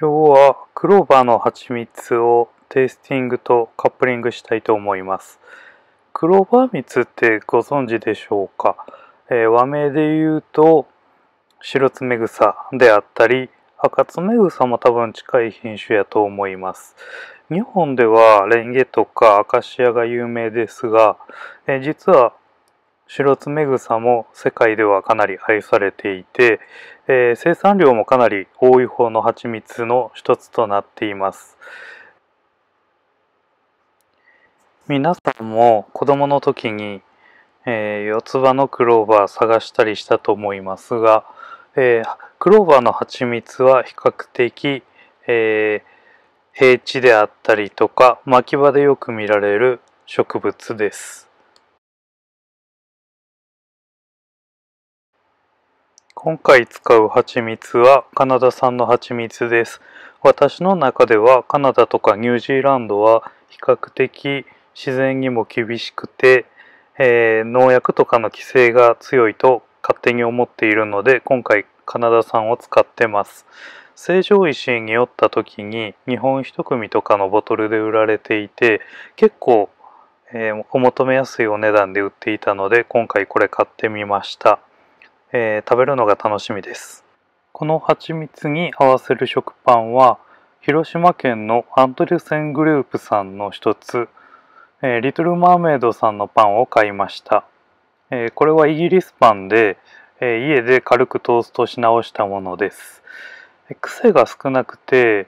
今日はクローバーの蜂蜜をテイスティングとカップリングしたいと思います。クローバー蜜ってご存知でしょうか、えー、和名で言うと白爪草であったり赤爪草も多分近い品種やと思います。日本ではレンゲとかアカシアが有名ですが、えー、実は白爪草も世界ではかなり愛されていて、えー、生産量もかなり多い方の蜂蜜の一つとなっています皆さんも子供の時に、えー、四つ葉のクローバー探したりしたと思いますが、えー、クローバーの蜂蜜は比較的、え平地であったりとか牧場でよく見られる植物です今回使う蜂蜜はカナダ産の蜂蜜です。私の中ではカナダとかニュージーランドは比較的自然にも厳しくて、えー、農薬とかの規制が強いと勝手に思っているので今回カナダ産を使ってます。成城石に寄った時に日本一組とかのボトルで売られていて結構、えー、お求めやすいお値段で売っていたので今回これ買ってみました。えー、食べるのが楽しみです。この蜂蜜に合わせる食パンは、広島県のアントルセングループさんの一つ、えー、リトルマーメイドさんのパンを買いました。えー、これはイギリスパンで、え家で軽くトーストし直したものです。え癖が少なくて、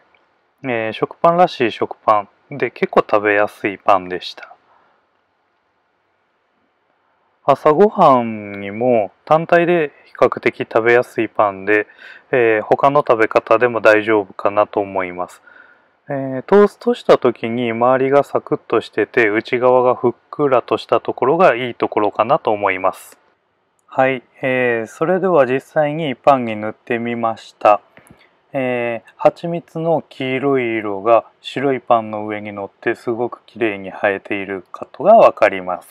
え食パンらしい食パンで結構食べやすいパンでした。朝ごはんにも単体で比較的食べやすいパンで、えー、他の食べ方でも大丈夫かなと思います。えー、トーストした時に周りがサクッとしてて内側がふっくらとしたところがいいところかなと思います。はい、えー、それでは実際にパンに塗ってみました。えち蜂蜜の黄色い色が白いパンの上に乗ってすごく綺麗に生えていることがわかります、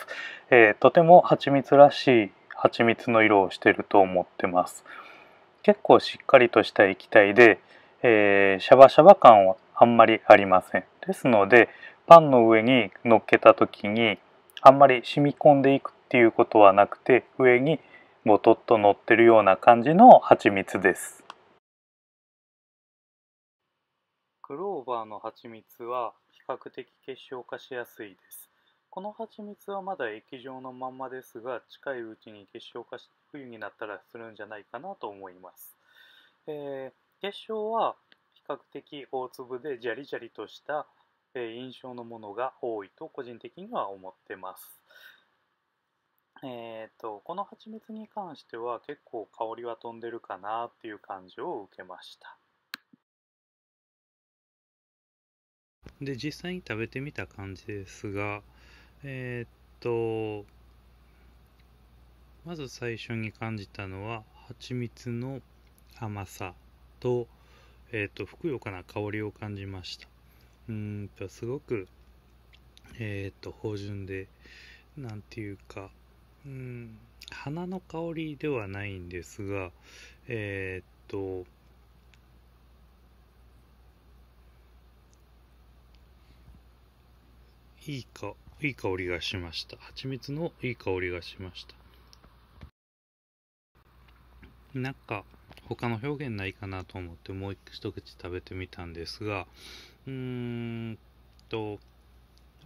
えー、とても蜂蜜らしい蜂蜜の色をしてると思ってます結構しっかりとした液体で、えー、シャバシャバ感はあんまりありませんですのでパンの上に乗っけた時にあんまり染み込んでいくっていうことはなくて上にボトッと乗ってるような感じの蜂蜜ですクローバーの蜂蜜は比較的結晶化しやすいです。この蜂蜜はまだ液状のままですが、近いうちに結晶化し、冬になったらするんじゃないかなと思います。えー、結晶は比較的大粒でジャリジャリとした、えー、印象のものが多いと個人的には思ってます。えーと、とこの蜂蜜に関しては結構香りは飛んでるかなっていう感じを受けました。で実際に食べてみた感じですがえー、っとまず最初に感じたのは蜂蜜の甘さと,、えー、っとふくよかな香りを感じましたうんとすごくえー、っと芳醇でなんていうかうん花の香りではないんですがえっといいか、いい香りがしました。蜂蜜のいい香りがしました。なんか、他の表現ないかなと思ってもう一口食べてみたんですが、うーんと、やっ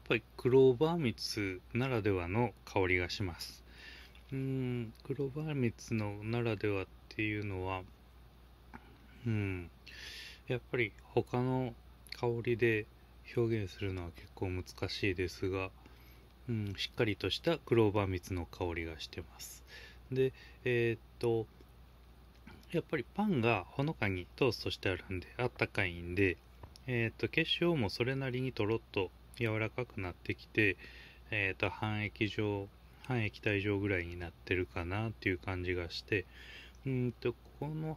ぱりクローバー蜜ならではの香りがします。うーん、クローバー蜜のならではっていうのは、うん、やっぱり他の香りで表現するのは結構難しいですが、うん、しっかりとしたクローバー蜜の香りがしてます。で、えー、っと、やっぱりパンがほのかにトーストしてあるんで、あったかいんで、えー、っと、結晶もそれなりにとろっと柔らかくなってきて、えー、っと、半液状、半液体状ぐらいになってるかなっていう感じがして、うんとこの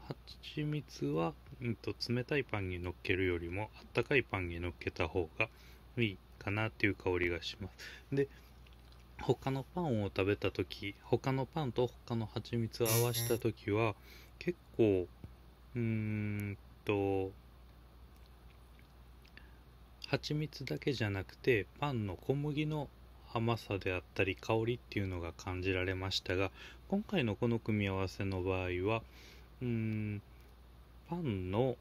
蜂蜜は、うんと、冷たいパンにのっけるよりもあったかいパンにのっけた方がいいかなっていう香りがします。で他のパンを食べた時他のパンと他の蜂蜜を合わせた時は結構うーんと蜂蜜だけじゃなくてパンの小麦の甘さであったり香りっていうのが感じられましたが今回のこの組み合わせの場合はうんパンの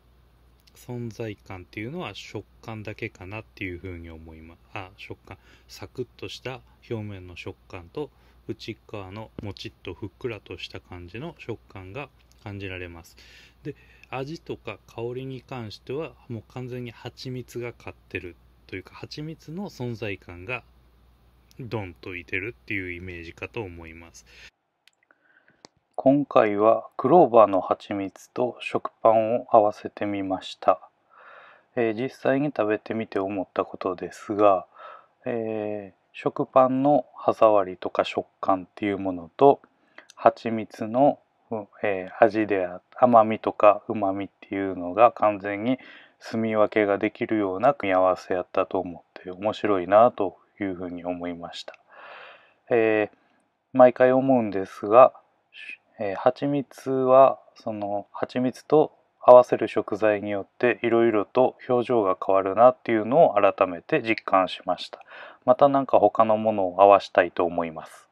存在感っていうのは食感だけかなっていうふうに思いますあ食感サクッとした表面の食感と内側のもちっとふっくらとした感じの食感が感じられますで味とか香りに関してはもう完全に蜂蜜が勝ってるというか蜂蜜の存在感がドンといてるっていうイメージかと思います今回はクローバーの蜂蜜と食パンを合わせてみました、えー、実際に食べてみて思ったことですが、えー、食パンの歯触りとか食感っていうものと蜂蜜の、えー、味で甘みとかうまみっていうのが完全に住み分けができるような組み合わせやったと思って面白いなというふうに思いました。えー、毎回思うんですが、えー、蜂蜜はその蜂蜜と合わせる食材によっていろいろと表情が変わるなっていうのを改めて実感しました。また何か他のものを合わしたいと思います。